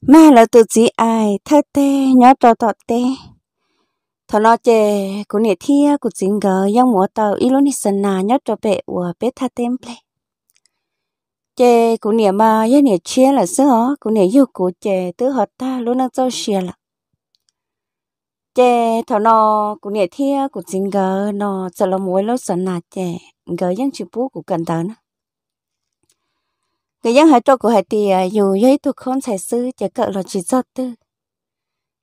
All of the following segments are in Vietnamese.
mẹ là tự chỉ ai thơ tê nhớ trò tọt tê thọ nó chè của nè thia của chính gờ yang múa tàu ilu ni sân nà nhớ trò bệ của bé tha tem ple chè của nè mà yang nè chia là sớ ó của nè yêu của chè tứ họ ta luôn đang cho chia là chè thọ nó của nè thia của chính gờ nó sợ là múa lâu sơn nà chè gờ yang chịu bú của cần tớ nữa người dân hai trâu của hai thì à, dù giấy tụ không xảy sư chỉ cỡ là chỉ do tư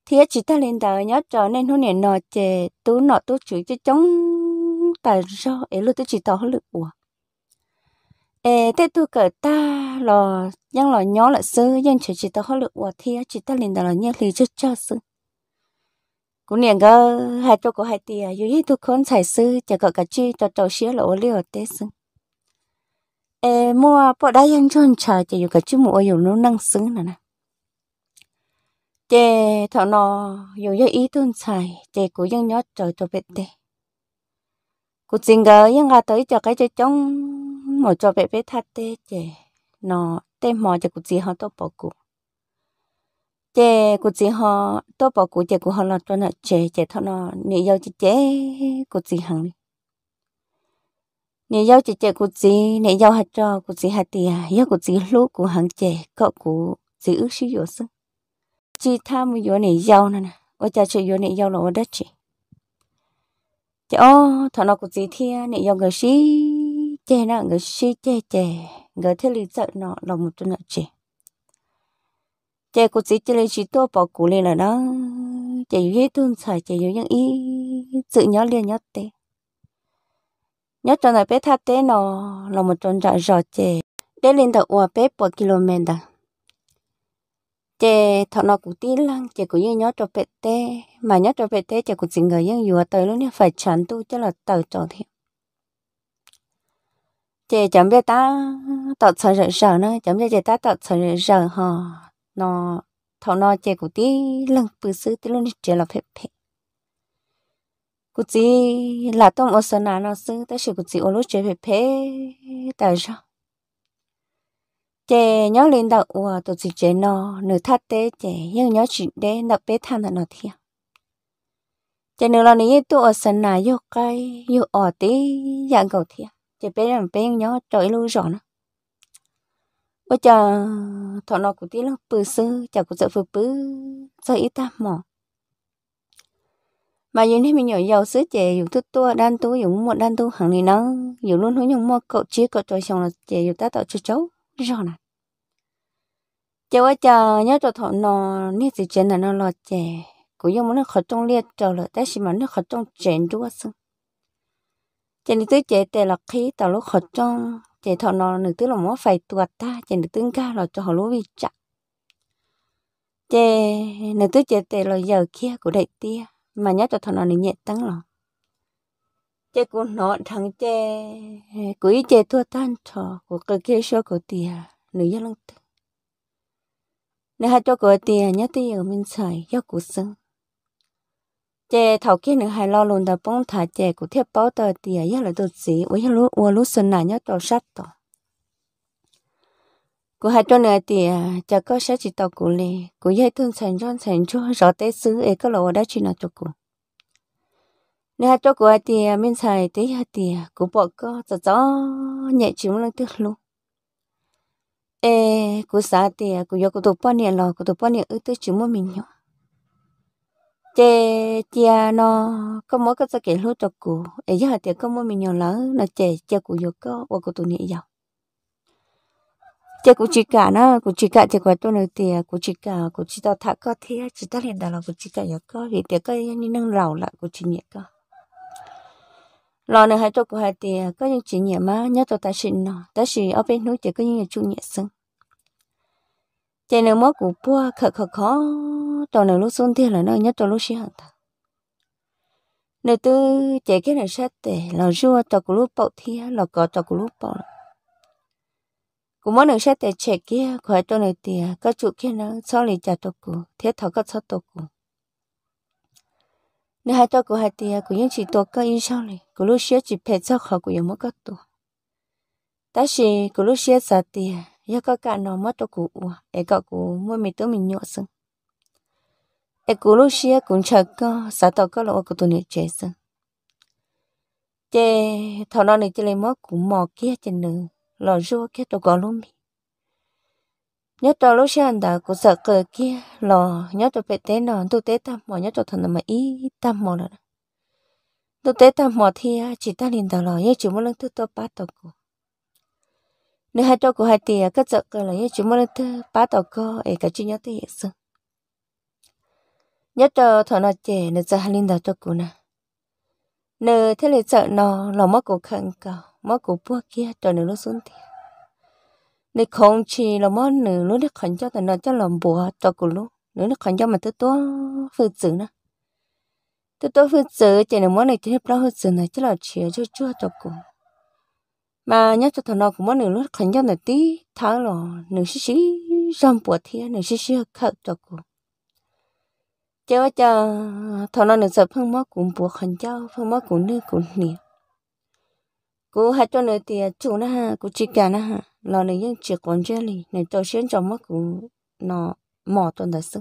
thì chỉ ta lên đầu nhớ cho nên hôm nay nọ chè tú nọ tú chửi cho chống tài do ấy luôn tôi chỉ tỏ lực của ê thế tôi cỡ ta lò dân lò nhó là sư dân chỉ chỉ tỏ lực của thì chỉ ta lên đầu là nhớ lý cho cho sư cũng niệm cơ hai trâu của hai thì à, dù giấy tụ con xảy sư chỉ cỡ cả chi cho trâu xía lỗ liều tế sư e mua bỏ đá dân chôn chờ chỉ dù cả chú mua dù nó năng xứng nè nè chị thọ nó dù do ý tuân xài chị cũng dân nhớ trời cho bẹt tê cũng xin gỡ dân gà tới cho cái chơi chống mỏ cho bẹt bẹt thắt tê chị nó tê mỏ cho cũng chỉ họ tốt bỏ cụ chị cũng chỉ họ tốt bỏ cụ chị cũng họ là cho nó chị chị nó nhị dâu chị chị cũng chỉ hàng nè giao chị chị của chị nè giao hạt trò của chị hạt tiền giao của chị lúa của hàng chè cọ của chị ước sử dụng sức chị tham một chỗ này giao nè ở cha chị chỗ này giao là ở đất chị chị ô thọ nó của chị thia nè giao người sĩ chè nè người sĩ chè chè người thế lý sợ nó là một chỗ nợ chị chè của chị chỉ lấy chị tôi bỏ củ lên là nó chè dưới tuôn xài chè dưới những ý tự nhớ liền nhớ tê nhớ cho là bé thắt tế nó là một trong trại rò chè bé lên đầu ua bé bỏ km chè thọ nó cũng tin lăng chè cũng như nhớ cho bé tế mà nhớ cho bé tế chè cũng xin người dân vừa tới luôn này phải chán tu cho là tờ trò thì chè chẳng biết ta tọt sợ rợ rợ nữa chẳng biết chè ta tọt sợ rợ rợ hò nó thọ nó chè cũng tin lăng bự sư tới lúc này chè là phép phép cụ chỉ là tôm ô sơn nó sư tới sự cụ chỉ ô lúc chế phải phê tại sao chế nhớ lên đầu ủa tụi chỉ chế nó nửa thắt tế chế nhưng nhớ chỉ để đập bé thằng là nó thiệt chế nửa lần này tôi ô sơn nó yêu cái yêu ở tí dạng cầu thiệt chế bé làm bé nhớ trời lưu rõ nó bây giờ thọ nó cũng tí nó bự sư chả cụ sợ vừa bự sợ ít ta mỏ mà dù thế mình nhỏ giàu sứ trẻ dùng thức tua đan tu dùng một đan tu hàng thì nó dùng luôn hướng nhung mua cậu chia cậu cho xong là trẻ dùng ta tạo cho cháu rõ nè chè quá chờ nhớ cho thọ nó nít gì trên là nó lo trẻ, cũng giống muốn nó khởi trong liệt trò là ta chỉ mà nó khởi trong chè chúa sưng chè nữ tứ trẻ tè là khi tạo lúc khởi trong trẻ thọ nó nữ tứ là muốn phải tuột ta trẻ nữ tướng ca là cho họ lúa vi chặt chè nữ tứ chè tè là giờ kia của đại tia mà nhớ cho thằng nó này nhẹ tăng lọ chế cũng nọ thằng chế cứ ý chế thua tan trò của cái kia số của tiền nữ dân lăng tử, nếu hai cho của tiền nhớ tiền ở mình xài do của sưng chế thầu kia nữ hai lo luôn đã bông thả chế của thiết báo tờ tiền nhớ là tôi chỉ, ôi nhớ lúa lúa sưng này nhớ trò sát tỏ cô hai chỗ này thì à, chả có sẽ chỉ tàu cụ lì cụ dây thương sản cho sản cho rõ tế xứ ấy có lỗ đã chỉ là cho cụ nếu hai cho cụ hai thì à, mình xài tế hai thì à, cụ bỏ có cho gió nhẹ chịu lên tức luôn ê cụ xã thì cụ do cụ tụ bao nhiêu lo cụ tụ bao nhiêu ư tư chịu mua mình nhở chè chè nó có mỗi cái cái lúa cho cụ ấy giờ thì có mua mình nhiều lỡ nó chè chè cụ vô có và cụ tụ nhẹ giàu chị cũng chỉ cả nó cũng chỉ cả chị quay tôi nói thì cũng chỉ cả cũng chỉ tao thắc có thế chỉ tao liền đó là cũng chỉ cả nhớ có vì tiếc cái như năng rầu lại cũng chỉ nhẹ có lò này hai tôi cũng hai thì có những chỉ nhẹ má nhớ tôi ta xin nó ta chỉ ở bên núi chỉ có những chú nhẹ sưng chị nữa mất cũng bua khờ khờ khó tôi nữa lúc xuống thì là nó nhớ tôi lúc xí hận ta nữa tư chạy cái này sát tệ là rùa tôi cũng lúc bậu thi, là có tôi cũng lúc bậu cũng muốn được xét để trẻ kia khỏe tôi này thì các chủ kia nó sau này trả tôi cú, thế thảo các sau tôi cú. nếu hai tôi cú hai thì cũng những chỉ tôi có in sau này cú lúc xưa chỉ phải sau khỏi cũng mất các tôi ta chỉ cú lúc xưa giờ thì giờ có cả nó mất tôi cụ ai có cú, mỗi mình tôi mình nhọ sưng Ai cú lúc xưa cũng chờ có sao tôi có lỗi của tôi này trẻ sưng chê thảo nó này chỉ lấy mất cũng mò kia trên đường lò rua kia đồ gò luôn mi nhớ đồ lúc sáng đã cũng sợ cờ kia lò nhớ đồ bé té nọ tôi té tam mò nhớ đồ thằng mà ý tam mò rồi tôi té tam mò thì chỉ ta liền đầu lò nhớ chỉ muốn lăng thứ tôi bắt đầu cổ, nếu hai tôi của hai tiền cất sợ cờ là nhớ chỉ muốn lăng thứ bắt đầu cổ, e ấy cả chuyện nhớ tới hiện sự nhớ đồ thằng nó trẻ nó giờ hai liền đầu tôi cô nè nờ thế là sợ nó lò mất cổ khăn cầu mơ cụ bua kia cho nữ lúc xuống tiền nếu không chỉ là mơ nữ lúc nó khẩn cho tận nó cho làm bùa cho cụ lúc nữ nó khẩn cho mà tôi tố phương tử nữa tôi tố phương tử chỉ là mơ này thì hết lo phương tử này chỉ là chia cho chua cho cụ mà nhớ cho thằng nó cũng mơ nữ lúc khẩn cho là tí tháng rồi nữ xí xí rong bùa thiên nữ xí xí khẩn cho cụ cháu cho thằng nó nữ sợ phương mơ cũng bùa khẩn cho phương mơ cũng nữ cũng niệm cô hai cho nữa thì chú nó ha cô chỉ cả nó ha lo này những chuyện còn chơi này nên tôi xuyên trong mắt cô nó mỏ tuần thật sự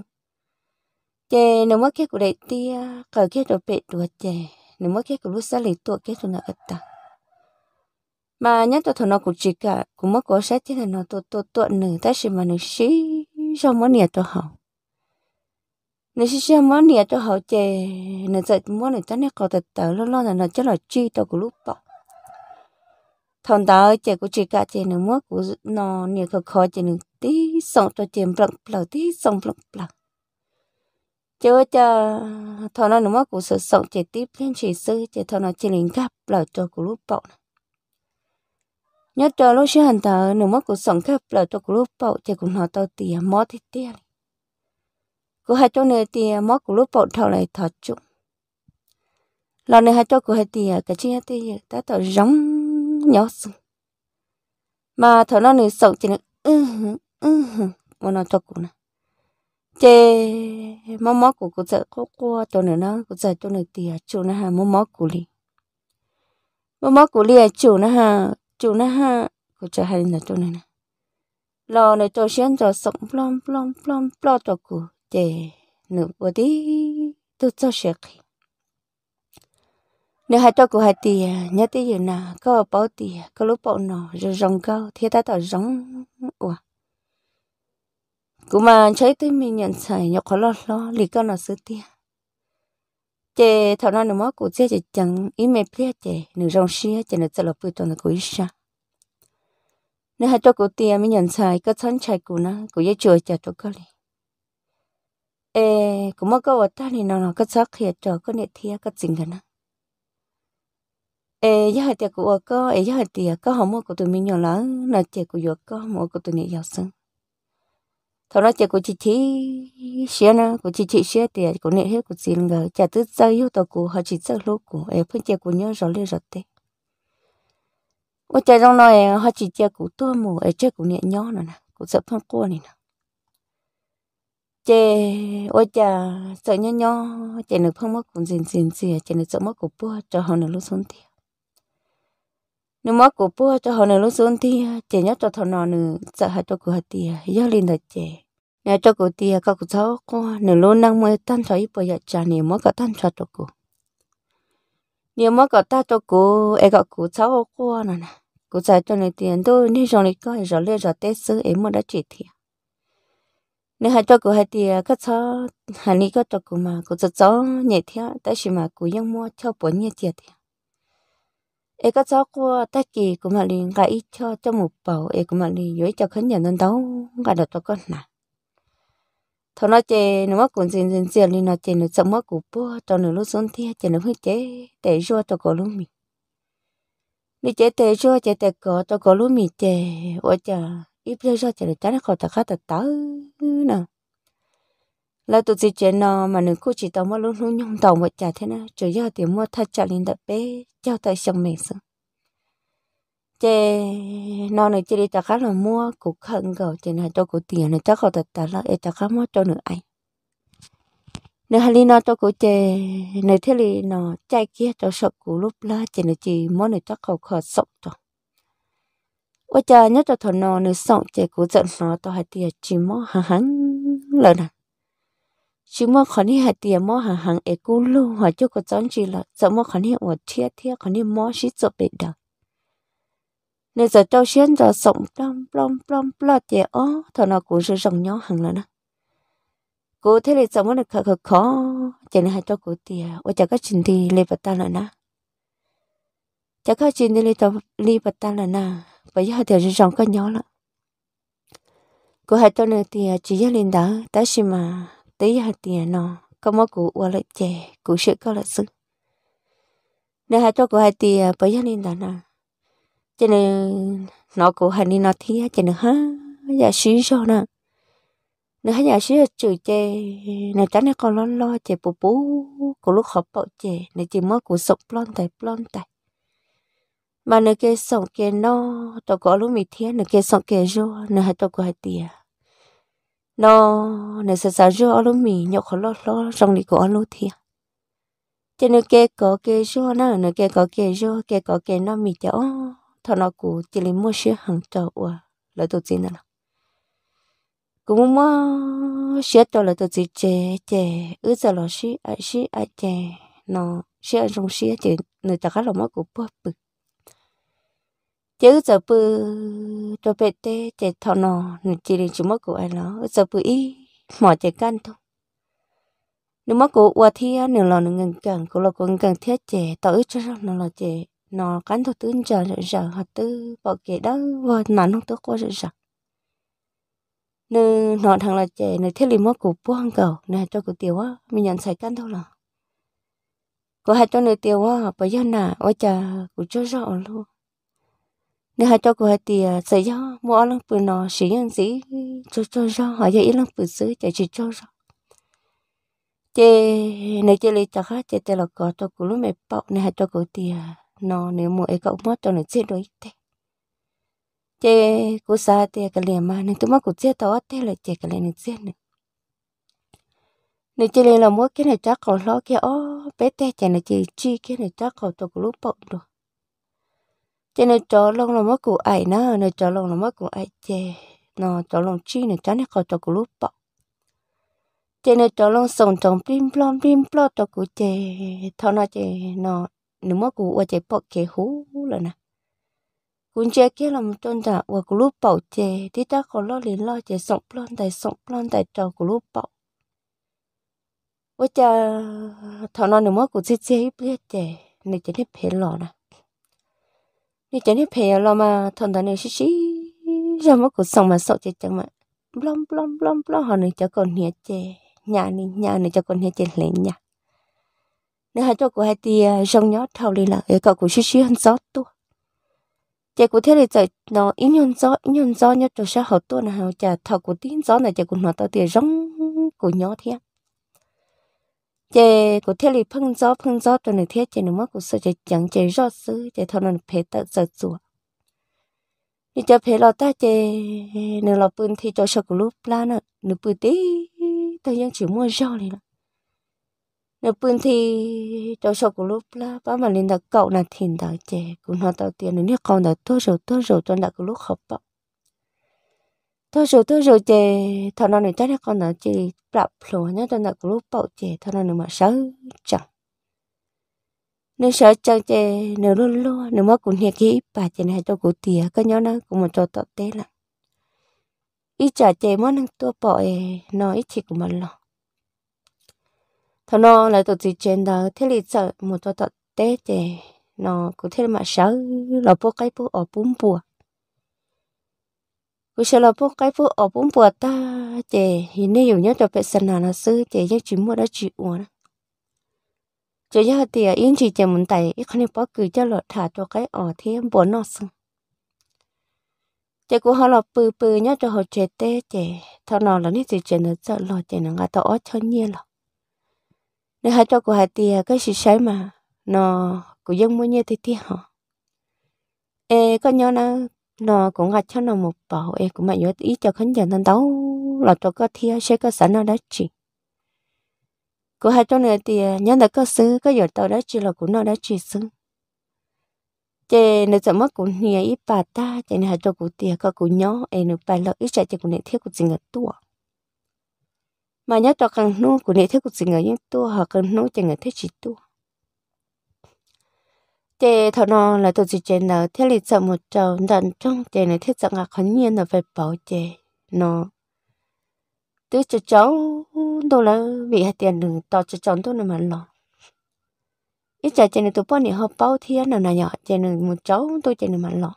chè nếu mất cái của đại tia cờ cái đồ bệt đồ chè nếu mất cái của lúc xa lì tuột cái chỗ nó ất ta mà nhớ tôi thằng nó cũng chỉ cả cũng mất có sách thế nó tuột tuột tuột nữa, ta chỉ mà nó xí cho món nhà tôi học nếu xí cho món nhà tôi học chè nếu giật món này ta nè có thật tớ lo lo là nó chắc là chi tôi của lúc bỏ thằng ta ở chỉ của chị cả chỉ nữa mua của nó nhiều khó khó chỉ nó tí sống cho chỉ bằng bằng tí sống bằng bằng chứ cho thằng nó nữa mua của sự sống chỉ tiếp lên chỉ sư chỉ thằng nó chỉ liền gặp là cho của lúc bậu nhớ cho lúc xưa hàng ta nữa mua của sống gặp là cho của lúc bậu chỉ cũng nó tao tiền mót thì tiền của hai chỗ này tiền mót của lúc bậu thằng này thọ chung lần này hai chỗ của hai tiền cái chi hai tiền ta thọ giống nhớ sưng mà thở nó nửa sầu chỉ nó ừ ừ, ừ ừ mà nó cho cụ nè chê mó mó cụ cụ sợ có qua cho nửa nó cụ sợ cho nửa tiền à, chủ nó hà mó mó cụ li mó mó cụ li à, chủ nó hà chủ nó hà cụ cho hai nửa cho nửa nè lo nửa cho xuyên cho sống plom plom plom plom cho cụ chê nửa bữa đi tôi cho sẹo nếu hai cho cô hai tỷ nhớ tí gì nè có bao tỷ có lúc bao nọ rồi rong câu thì ta tỏ rong ủa cũng mà cháy tới mình nhận xài nhọc khó lo lo lì con nó sứ tia chè thảo nó nửa mó cụ chè chè chẳng ý mẹ plia chè nửa rong xia chè nửa chợ lọc bự toàn là cụ ít xa nếu hai cho cụ tia mình nhận xài có thân chạy cụ nó cụ dễ chùa chè cho có lì ê cũng mà có vật ta thì nó nó có sắc hiện cho có nệ thia có chỉnh cả nó e ya hati aku ko e ya hati ko homo ko tu minyo la na che ku yo ko homo ko tu ni yo sang thọ ra che ku chi chị, xia na ku chi chị xia ti ku ne he ku xin ga cha tu sa yu to ku ha chi sa lu ku e phu che ku nyo ro le ro te o cha rong no e ha chi che ku to mu e che ku ne nyo na na ku sa phan ko ni chè ôi chà sợ nhỏ nhỏ, chè nữ phân mất cũng xin xin xìa chè nữ sợ mất của bua cho họ nữ lúc xuống tiền nếu mà cô bố cho họ nên lúc xuống thì à, trẻ nhất cho thằng nó nữa sợ hai cho cô hạt tiền giờ lên là trẻ nhà cho cô tiền các cô cháu cô nữa luôn năng mới tan cho ít bây giờ cha nếu mà có tan cho cho cô nếu mà có ta cho cô em có cô cháu cô nè nè cô cháu cho nên tiền tôi nên cho này coi rồi lên rồi tết xứ em mới đã chỉ thiệt nếu hai cho cô hai tiền các cháu hai ni có cho cô mà cô cháu nhẹ thiệt tại vì mà cô mua cho bốn nhẹ thiệt e có cháu qua ta kỳ cũng mà liền gãy cho cho một bầu e cũng mà liền dưới cho khấn nhà nên đấu gãy được cho con nè. Thôi nói chê nó mất cũng xin xin xin liền nó chê nó sợ mất cũng bố cho nó lúc xuống thia chê nó hơi chế để cho cho cổ lúc mình đi chế để cho chế để có cho cổ lúc mình chê ôi chà ít rua chê nó chán khỏi ta khá ta tớ nè là tụi chị chế nó mà nếu cô chỉ tao mà lúc lúc nhung tàu một chả thế nào chỉ do thì mua thắt chả lên đập bé trao tay xong mình xong chế nó này chỉ để tao khác là mua cũng khẩn gầu chế này cho cô tiền này chắc không thật tao là tao khác mua cho nữa ai nếu hai nó cho cô chế nếu thế thì nó chạy kia cho sợ cú lúc lá chế nó chỉ mua này chắc không khó sống rồi ôi cha nhớ cho thằng nó nếu sống chế cú giận nó tao hay tiền chỉ mua hàng hàng lần này chỉ mà khó ní hạt tiền mà hàng hàng ấy cũng lâu họ cho có chọn chỉ lọ, giờ mà khó ní ở thiệt thiệt khó ní mà xí cho bị đau nên giờ trâu xuyên giờ sống plom plom plom plom tiền ó thọ nào cũng sẽ rồng nhỏ hàng là đó. cô thế này sao mà được khó khó khó chỉ này hạt cho cô tiền ở chả các chuyện thì lấy bắt ta là nè chả các chuyện thì lấy tao lấy bắt ta là nè bây giờ thì sẽ rồng cái nhỏ là cô hạt cho nên tiền chỉ gia linh đó ta xí mà tới hạt tiền nó có mỗi cụ qua lại chè cụ sữa có lại sức nếu hai cho cụ hai tiền à, bởi gia nên đó nè à. cho nên nó cụ hai đi nó thì cho nên ha giờ xí cho nè nếu hai giờ xí là chữ chè nè chắc nè còn lo lo chè bố bố cụ lúc họp bảo chè nè chỉ mỗi cụ sụp plon tại plon tại mà nếu cái sòng kia nó tao có lúc mì thiên nếu cái sòng kia rô nếu hai tao cụ hai tiền nó nè sợ sợ rửa lú mì nhậu khó lót lót trong đi của lú thì cho nên kê có kê rửa nó nè kê có kê rửa kê có kê nó mì cho thọ nó cũ chỉ lấy mua sữa hàng trâu à là tôi chỉ nè cũng mua sữa trâu là tôi chỉ chè chè ứ giờ là sữa ai à, sữa ai à, chè nó sữa trong sữa thì người ta khá là mất của bắp bực chứ giờ bự đồ bê tê chạy thọ nọ chỉ đến chúng mất của ai nó giờ bự y mỏ chạy căn thôi nếu mất của qua thia nửa lò nửa ngần cần của lò của ngần thiết chạy tớ ước cho rằng nó là chạy nó căn thôi tướng chờ rồi giờ họ tư bỏ kệ đó và nản không tốt qua rồi giờ nếu nó thằng là trẻ nếu thiết lý mất của buông cầu nè cho của tiểu á mình nhận sai căn thôi là có hai cho nư tiêu á bây giờ nà ôi cha của cho rõ luôn nếu hai cho cô hai thì sẽ cho mua lăng bự nó sử dụng gì cho cho cho họ cho ít lăng bự xứ chạy chỉ cho cho chế nếu chế lấy chắc hát chế tế là có cho cô lúc mẹ bảo nếu hai cho cô thì nó nếu mua ấy cậu mất cho nó chết rồi thế chế cô xa thì cái liền mà nên tụi mất cô chết tao thế là chế cái liền này chết này nếu chế lấy là mua cái này chắc còn lo cái ó bé té chạy này chế chi cái này chắc còn cho cô lúc bảo được จนจอลงลงมากูไอ้นะเนจอลงลงมากูไอเจนอจอลงชีเนจ้าเนี่เขาจะกูรู้ปะเจนจอลงส่งจองปิมปลอมปิมปลอมตะกูเจทอนาเจนอหนูมากูว่าเจปอกเคหูแล้วนะกูเจแก่เรจนจะว่ากูรู้ปะเจที่ตาเขาล้อเลียนล้อเจส่งปลอมแต่ส่งปลอมแต่จอกูรู้ปะว่าจะทอนะหนูมากูเจเจเพื่อเจในจะได้เพลินหรอนะ như chẳng hết phèo lo mà thằng thằng này xí xí ra mất cuộc sống mà sợ chết chẳng mà blom blom blom blom họ này cho con nhẹ chè nhà này nhà này cho con nhẹ chè lên nhà nếu hai cho của hai tia à, rong nhót thầu đi là cái cậu của xí xí hơn gió tua chè của thế này trời nó ít gió ít gió nhất rồi sao họ tua là họ chả thầu của tiếng gió này chè của nó tao tia rong của nhó thế chế của thế lý phân gió phân gió tuần này thiết chế nó mất của sự chế chẳng chế rõ sự chế thọ nó phải tự sợ chùa như cho phải lo ta chế nửa lo bươn thì cho sợ của lúc la nữa nửa bươn tí tôi vẫn chỉ mua rõ này nữa nửa bươn thì cho sợ của lúc la ba mà lên đặt cậu là thìn đặt chế cũng nó tao tiền nếu còn đặt tôi rồi tôi rồi tôi đặt của lúc học bọc thôi rồi thôi rồi chè thằng nó này chắc là con nó chỉ lặp lúa nhá tôi là cái lúc bảo chè thằng nó này mà sợ chẳng nếu sợ chẳng chè nếu luôn luôn nếu mà cũng nhẹ kỹ bà chè này cho cụ tía cái nhau nó cũng một cho tọt té lắm ít trả chè mất năng tua bỏ nó ít chỉ của mình lo thằng nó lại tụt gì trên đó thế thì sợ một tọt tọt té chè nó cũng thế mà sợ là bố cái bố ở bún bùa กูเชื่อพวกไก่พวกอบปุ่มปวดตาเจหินนี่อยู่เนี่ยจะเป็นสนานซื้อเจยังจิ้มหมดแล้วจิ้มอ้วนเจยังเตียอินจีเจมันแต่อีกคนนี้ปอกือจะหลอดถาตัวไก่ออเทียมบนนอกซึ่งเจกูเขาหลอดปือปือเนี่ยจะหดเจเต้เจเท่านอนแล้วนี่จีเจนึกจะหลอดเจนังกาต่ออ้อชนเยี่ยหรอเนี่ยฮะเจ้ากูหายเตียก็ชิใช้มาเนาะกูยังไม่เนี่ยเตี้ยหรอเอก็ย้อนนะ nó cũng là cho nó một bảo em cũng mà nhớ ý cho khán giả thân đâu là cho có thi sẽ có sẵn nó đó chị của hai chỗ nữa thì à, nhớ là có sư có giờ tàu đó chỉ là của nó đó chỉ sư chị nếu sợ mất cũng nhiều ít bà ta chị này hai chỗ của tiền có cụ nhỏ em nếu bà lợi ít chạy chị của này thiếu của gì người tua mà nhớ cho cần nu của này thiếu của gì người những tua họ cần nu chị người thích chỉ tua chế thọ nó là tổ chức chế nợ thiết lý chậm một trâu đàn trong chế này thiết chậm ngạc khẩn nhiên là phải bảo chế nó tứ cho cháu đâu là vì hạt tiền đừng to cháu tôi mà lo ít chả chế này tôi bao nhiêu hợp thiên nào nhỏ chế này một cháu tôi chế này mà lo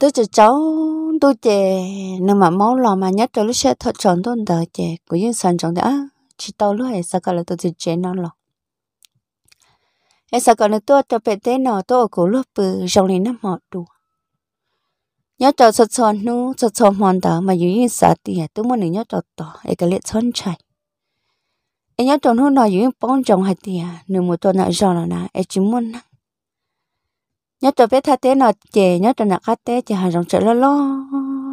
tứ cho cháu tôi chế nó mà máu lo mà nhất cho lúc sẽ thọ cháu tôi đợi chế của những sản cháu đã chỉ tao lúc này sao cả là tổ chức chế nó lo em sợ còn tôi cho bé thế nọ tôi ở cổ lúc bự ừ, rồng lên năm họ đủ nhớ cho sọt sọt nu sọt sọt mòn tờ mà dù như sợ thì tôi muốn nhớ cho tỏ ai cái liệt son chạy em nhớ cho nu nọ dù như bóng trồng hay thì nửa một tôi nọ rồi là nà em chỉ muốn năng nhớ cho bé tha thế nọ chè nhớ cho nọ cá té chè hàng rồng chạy lo lo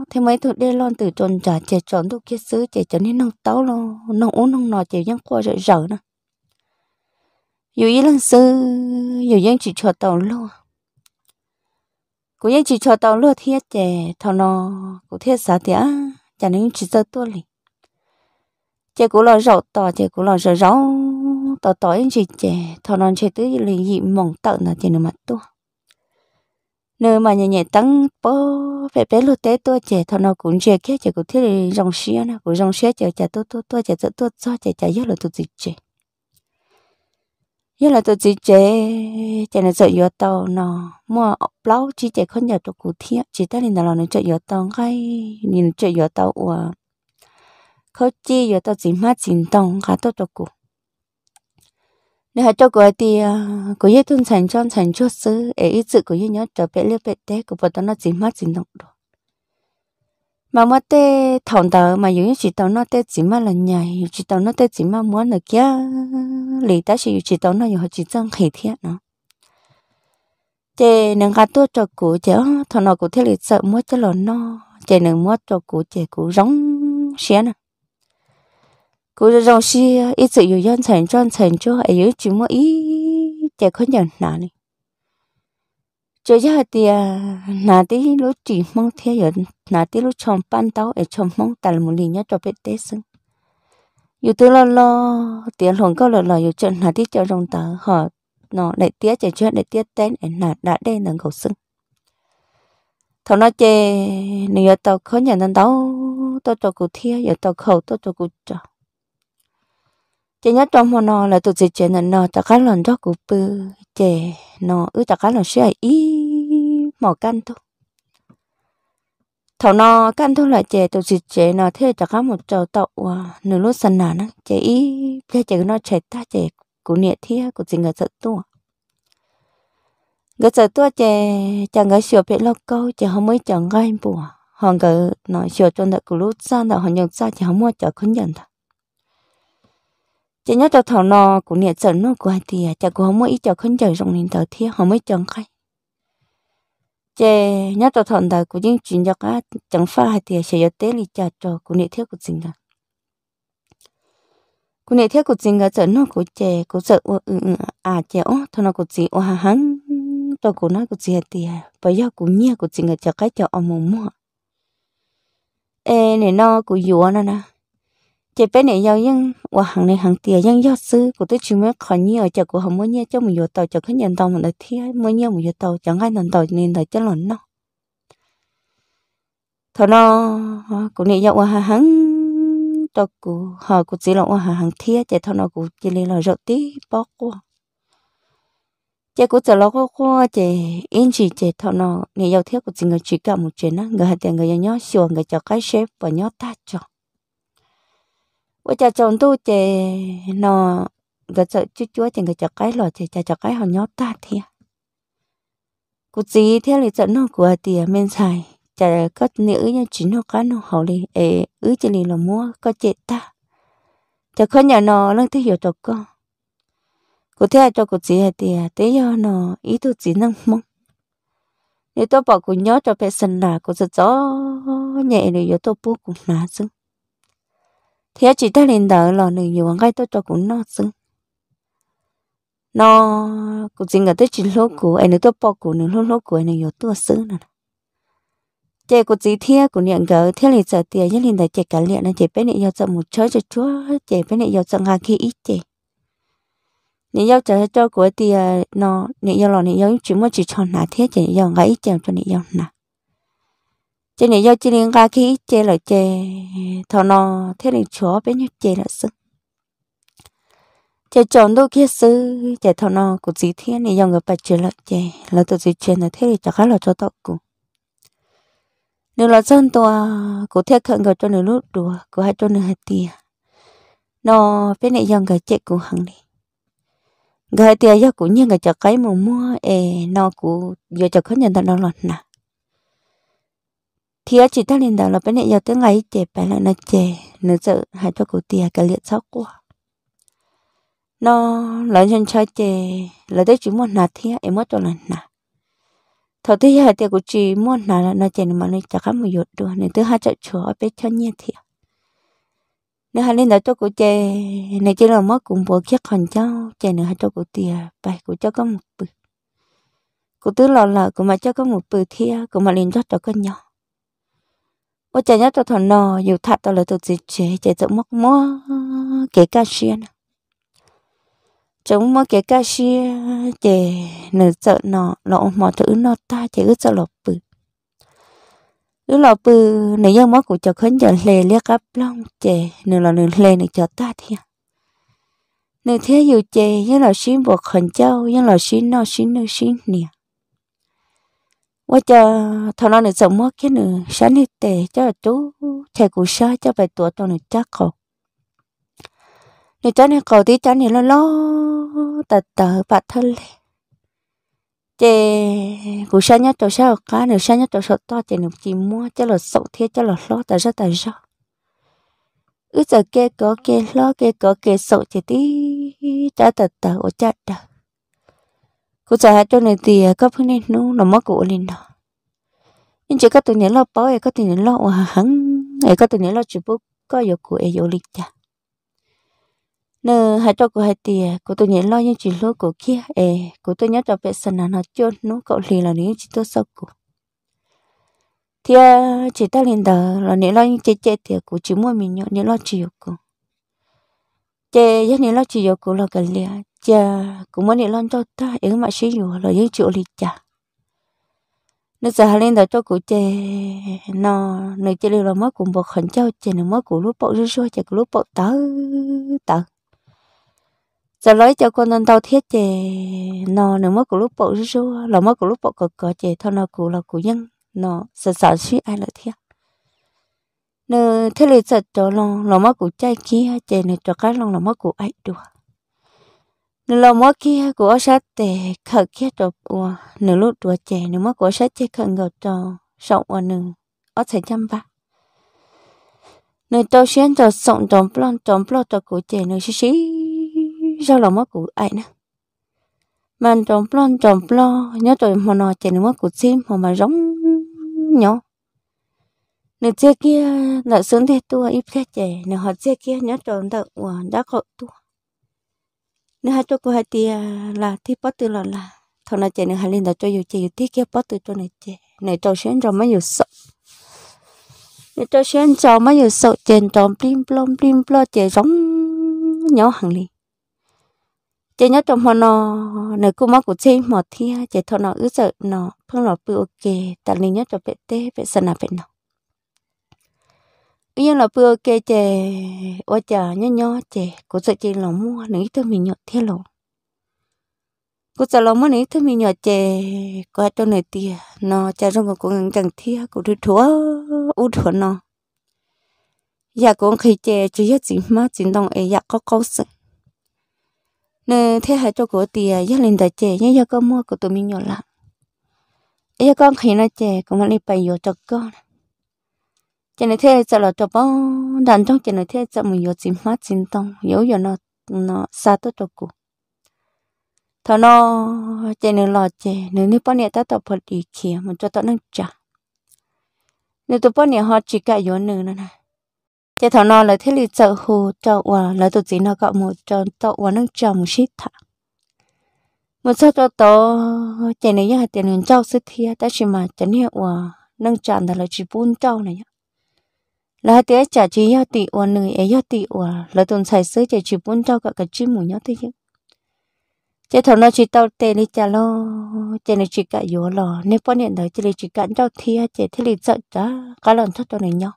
thế mấy thuộc đê lon từ tuần trả chè tròn thuốc kia xứ chè trở nên nông táo lo nông uống nông nọ chè nhắn qua rợ rợ nữa 有一人生有人只吃到落，古人只吃到落天节，他呢古天啥的啊，家人只做多哩，结果了肉到，结果了肉肉到到人只节，他呢吃得哩一梦到那就那么多，nếu mà nhẹ nhẹ tăng bó phải bé lô té tua trẻ thọ nó cũng trẻ kia trẻ cũng thiết rong xía nó cũng rong xía trẻ trẻ tua tua tua trẻ tua tua trẻ trẻ yếu là tụt dịch trẻ như là tôi chỉ chế chỉ là sợ yếu tàu nó mua lâu chỉ chế không nhớ tôi cụ thiết chỉ ta nên là nó chơi yếu tàu hay nên chơi yếu tàu à khó chi yếu tàu chỉ mát chỉ tông khá tốt tôi cụ nếu hai cho cô ấy thì à, cô ấy tuân thành cho thành cho sứ ấy ít sự cô ấy nhớ trở bé liếc bé té của bọn nó chỉ mát chỉ tông được mà mua tê thòng tờ mà dù chỉ tàu nó tê chỉ mà là nhà dù chỉ tàu nó tê chỉ mà muốn được kia lì ta chỉ dù chỉ tàu nó dù chỉ chân khỉ thiệt nó chị nâng cá tua cho cụ chị thằng nó cụ thế lì sợ mua cho lợn nó chị nâng mua cho cụ chị cụ rong xé nè cụ rong xé ít sự dù dân thành cho thành cho ấy chỉ mua ý, chị có nhận nào này cho giờ thì nà tí lúc chỉ mong thế giờ nà tí lúc chồng ban tao ở chồng mong tạt một liền nhá cho biết tết sưng dù tôi lo lo tiền hồn câu lo lo dù chuyện nà tí cho rồng ta họ nó lại tiếc chạy chuyện để tiếc tên ở nà đã đây là cầu sưng thầu nó chê nếu giờ tao khó nhận tao tao cho cụ thia giờ tao khẩu tao cho cụ trò chỉ nhất trong mà nó là tổ chức chế nó nó tất cả lần đó cũng bự chế nó ư tất cả lần sẽ ý mỏ căn thôi thầu nó căn thôi là chế tổ chức chế nó thế tất cả một trầu tậu à, nửa lốt sân nà nó chế ý chế chế nó chế ta chế của nhẹ thia của chính người sợ tua người sợ tua chế chẳng người sửa bị lo câu chế không mới chẳng gai bùa họ người nói sửa cho nó của lốt sang đợt họ nhận ra chế không mua chợ khốn nhận thật chỉ nhớ cho thằng nó cũng nhẹ sợ nó của thì à, chả cũng không mới ít cho khấn trời rồng nên tờ thiết không mới chẳng khai chỉ nhớ cho thằng đó cũng những chuyện cho cá chẳng pha hay thì sẽ giờ tế lì chả cho cũng nhẹ thiếu của chính đó cũng nhẹ thiếu của chính đó sợ nó của trẻ cũng sợ à trẻ ó thằng nó của chị ó ừ, ừ, ừ, à, hà hắn cho cũng nói của chị thì bây giờ cũng nhẹ của chính là cho cái cho ông mua em này nó cũng dùa nó nè chế bên này giàu nhưng và hàng này hàng tiền nhưng do sư của tôi chỉ mới khỏi nhiều chợ của họ mới nhiều cho một vô tàu chợ khách nhận tàu mình là thiết mới nhiều một vô tàu chẳng ai nhận tàu nên là cho lần nó thôi nó của này giàu hàng hàng cho của họ của chỉ là hàng hàng thiết chế thôi nó của chỉ là rượt tí bỏ qua chế của giờ nó có qua chế in chỉ chế thôi nó này giàu thiết của chỉ người chỉ cả một chuyện đó người hạt tiền người nhỏ xua người chợ cái shape và nhỏ ta chọn 我家种都这那个这就就这个就改了，这家就改好鸟大天。cụ chỉ thế là trận nó của tiền men xài chả có nữ như chỉ nó cá nó hậu đi ế ứ chỉ là mua có chết ta chả có nhà nó lăng thế cho con cụ thế cho cụ chỉ hay tiền thế do ý tôi chỉ năng mong nếu tôi bảo cụ nhớ cho bé sinh là cụ sẽ gió nhẹ rồi tôi bố cụ nà thế chỉ ta lên đỡ là này nhiều cái tôi cho cũng nó xứng nó cũng chính là tôi chỉ lỗ của anh ấy tôi bỏ của nữa lỗ lỗ của anh ấy nhiều tôi xứng nè chị cũng chỉ thế của nhận gỡ thế lên giờ tiền nhất lên đỡ chị cả liền là chị bên này giao chồng một chơi cho chúa chị bên này giao chồng hàng khi ít chị nếu giao chồng cho của tiền nó nếu giao lò nếu giao chỉ muốn chỉ cho nà thế chị giao ngay chồng cho nếu giao nà chế này do chế liên ga khi chế là chế thọ nó thế này chúa bé như chế là sưng chế chọn đôi kia sư chế thọ nó cũng gì thế này do người bà chế là chế là tự gì chế là thế này chắc là cho tao cũng nếu là dân tòa cũng thế khẩn gọi cho nửa lúc đùa cũng hay cho nửa hạt tiền nó bé này do người chế cũng hằng đi người hạt tiền do cũng như người chợ cái mù mua ê nó cũng giờ chặt khó nhận ra nó lọt nào thì chỉ ta lên đầu là bên này giờ tới ngày chè bé là nó chè nó sợ hai cho cụ tia cái liệt sóc của nó lớn chân chơi chè là tới chỉ muốn nà thì em mất cho là nà thầu thứ hai thì cũng chỉ muốn nà là nó chè mà nó chắc không một được nên thứ hai chạy chúa ở bên chân nhẹ thì nếu hai lên đầu cho cụ chè này chỉ là mất cùng bộ kiết hòn cháu chè nữa hai cho cụ tia bài cụ cho có một bự cụ tứ lo là cụ mà cho có một bự thia của mà liền cho cho con nhau ô chả nhớ tao thằng nò nhiều thật tôi là tôi gì chế chế tao mắc mơ kể ca xiên à. chúng mơ kể ca xiên chế nửa sợ nò lộ mọi thứ nó ta chế ướt sợ lọ bự ứ lọ bự nửa dân mắc của chợ khấn chợ lề liếc áp long chế nửa là nửa lề nửa chợ ta thì à. nửa thế dù chế nhưng là xuyên buộc khẩn châu nhưng là xuyên nó xuyên nửa xuyên nè 我叫他那里怎么给你山里得叫都才古沙叫白多到你家口，你家里搞的家里了咯，得得把他嘞。chị cụ sa nhất tôi sao cá nữa sa nhất tôi sao to chị nữa chị mua cho là sậu thế cho là lo tại sao tại sao ước giờ kia có kia lo kia có kia sậu chị tí cha tật tật ở cha tật cô trả hết cho này thì cấp cái này nó nó mất cổ lên đó nhưng chỉ có tụi nhớ lo bao ấy có tụi nhớ lo hắn ấy có tụi nhớ lo chụp bút có yêu của ấy yêu lịch cha nè hai cho cô hai tiền à, cô tôi nhớ lo những chuyện lối của kia ê cô tôi nhớ cho bé sinh là nó chôn nó cậu lì là những chỉ tôi sau của thì à, chỉ ta lên đó là nhớ lo những chế chế thì cô chỉ mua mình nhớ nhớ lo chịu của chè giá này lo chỉ yêu cũng lo cái liền chè cũng muốn này lo cho ta ứng mà sử dụng là những chỗ lịch chả nó giờ lên đó cho cụ chè nó nó chè là mất cùng bọc khẩn cho chè nó mất cũng lúc bọc rứa rứa chè cũng lúc bọc tớ tớ giờ lấy cho con nên tao thiết chè nó nó mất cũng lúc bọc rứa rứa là mất cũng lúc bọc cực cờ chè thôi nó cũng là cũng nhân nó sợ sợ suy ai là thiết nơ thế lệ sợ cho lòng lòng mắt của trai kia chè nè cho cái lòng lòng mắt của ấy đùa nơ lòng mắt kia của sát tè khờ kia cho ua nơ lúc đùa chè nơ mắt của sát chè khờ ngờ cho sọng ua nơ ở thể chăm ba nơ cho xuyên cho sọng tròn plon tròn plon cho của chè nơ xí xí sao lòng mắt của ấy nè mà tròn plon tròn plon nhớ tôi mà nọ chè nơ mắt của sim mà mà giống nhau nửa chia kia nợ xuống thế tua ít thế trẻ nửa họ chia kia nhớ trộn đợt của đã có tua nửa hai chỗ của hai tia là thi bớt từ lọ là thằng nào trẻ nửa hai lên đã cho dù trẻ dù thi kia bớt từ chỗ này trẻ này trâu xén rồi mới dù sợ này trâu xén rồi mới dù sợ chèn trộn plim plom plim plo trẻ giống nhau hàng liền chị nhớ trong hồ nó nơi cô má của chơi mọt thia chị thằng nào ứ sợ nó phương lọt bự ok tại linh nhớ cho bẹt té bẹt sơn à bẹt nó nhưng là vừa kê chè ô chả nhó nhó chè cũng sợ chè lòng mua nấy tôi mình nhọt thiên lòng cũng sợ lòng mua nấy tôi mình nhọt chè qua chỗ này tia nó cha trong cũng cũng chẳng thia cũng được thua u thua nó giờ dạ, cũng khi chè chỉ nhất chỉ má chỉ đồng ấy giờ dạ, có câu sự nè thế hai chỗ của tia giờ lên đại chè nhớ giờ có mua của tụi mình nhọt lại dạ, giờ con khi nó chè cũng mà đi bay vô cho con chỉ nên thế cho là cho bao đàn trong chỉ nên thế cho mình có chim mát chim tông yếu giờ nó nó xa tốt cho cụ thọ nó chỉ là lo chỉ nếu như bao nhiêu ta tập phật đi kia mình cho tao nâng trả nếu tụi bao nhiêu họ chỉ cả yếu nữa nè chỉ thọ nó là thế là chợ hồ chợ hòa là tụi chỉ nó gặp một chợ chợ hòa năng trả một shit thà, một sao cho tao chỉ nên như hạt tiền cho sự thiệt ta chỉ mà chỉ là hòa nâng trả là chỉ buôn trâu này là tía trả chỉ yêu tỷ ủa người ấy yêu tỷ ủa là tuần sai sứ chỉ chỉ buôn cho cả cái chim mù nhau thôi chứ chỉ thằng nó chỉ tao tê đi chả lo chỉ nó chỉ cả yếu lo nếu bao hiện đó chỉ nó chỉ cả cho thia chỉ thế là sợ trả cả lần cho tao này nhau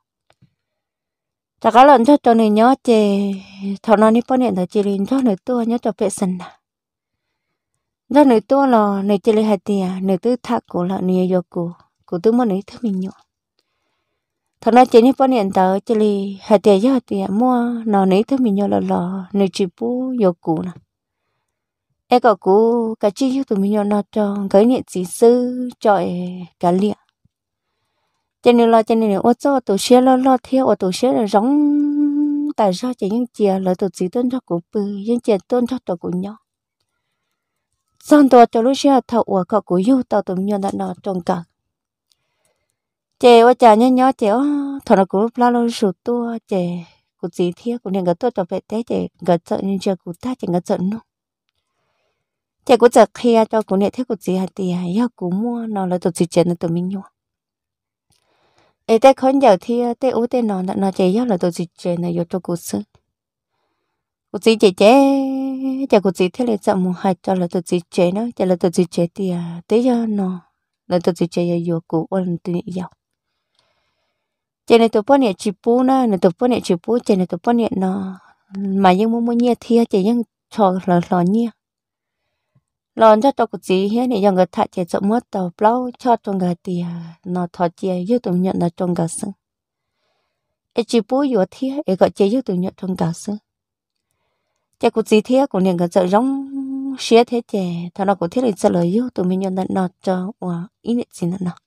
trả cả lần cho tao này nhau chỉ thằng nó nếu bao hiện đó chỉ nó cho người tua nhớ cho vệ sinh à cho người tua lo người chỉ là hạt tiền người tư thác cổ là người yêu cổ cổ tư muốn người thứ mình nhau thọ nó chỉ như bao hiện tờ chỉ li hạt tiền cho hạt tiền mua nó nấy thứ mình nhớ lò lò nấy chỉ bú vô cũ nè em có cũ cả chi cho tụi mình nhớ nó cho cái nhiệt chỉ sư cho cả liệt cho nên lo cho nên ô cho tụi xe lo lo theo ô tụi xe là giống tại sao chỉ những chia là tụi chỉ tôn cho của bự những chia tôn cho tụi của nhau xong tụi cho lúc xe thầu của cậu của yêu tao tụi mình nhớ nó trong cả chè qua chả nhớ nhớ chè thằng nào cũng la lôi sụt tua chè cũng gì thiệt cũng nên gật tua cho bé té chè gật sợ nhưng chưa cũng ta chè gật sợ nó chè cũng sợ kia cho cụ nên thế cũng gì hạt tiền hay cũng mua nó là tụi gì chè tổ minh mình nhua ấy té khốn giờ thì té ú té nó nó chè yếu là tổ chức chè là yếu cho cụ sợ cụ gì chè chè chè cụ gì thế là sợ một hạt cho là tổ chức chè nó chè là tổ chức chè tiền té cho nó là tụi gì chè yếu cụ ôn tụi nhau cho nên tụi bọn chị bú nó nên tụi bọn chị bú cho nên tụi bọn nó mà nhưng muốn muốn nhia thia chỉ nhưng cho lò lò nhia lò cho tao cũng gì hết này dòng cái thạ chỉ cho mất tàu plau cho à, trong người tiền nó thọ chỉ giúp tụi nhận là trong cả sân em chỉ bú vừa thia em gọi chỉ giúp tụi nhận trong cả sân chỉ cũng chỉ thia cũng liền cái sợ rong xé thế chè thằng nó cũng thiết là sợ lời giúp tụi mình nhận là nó cho và ít nhất gì nữa nào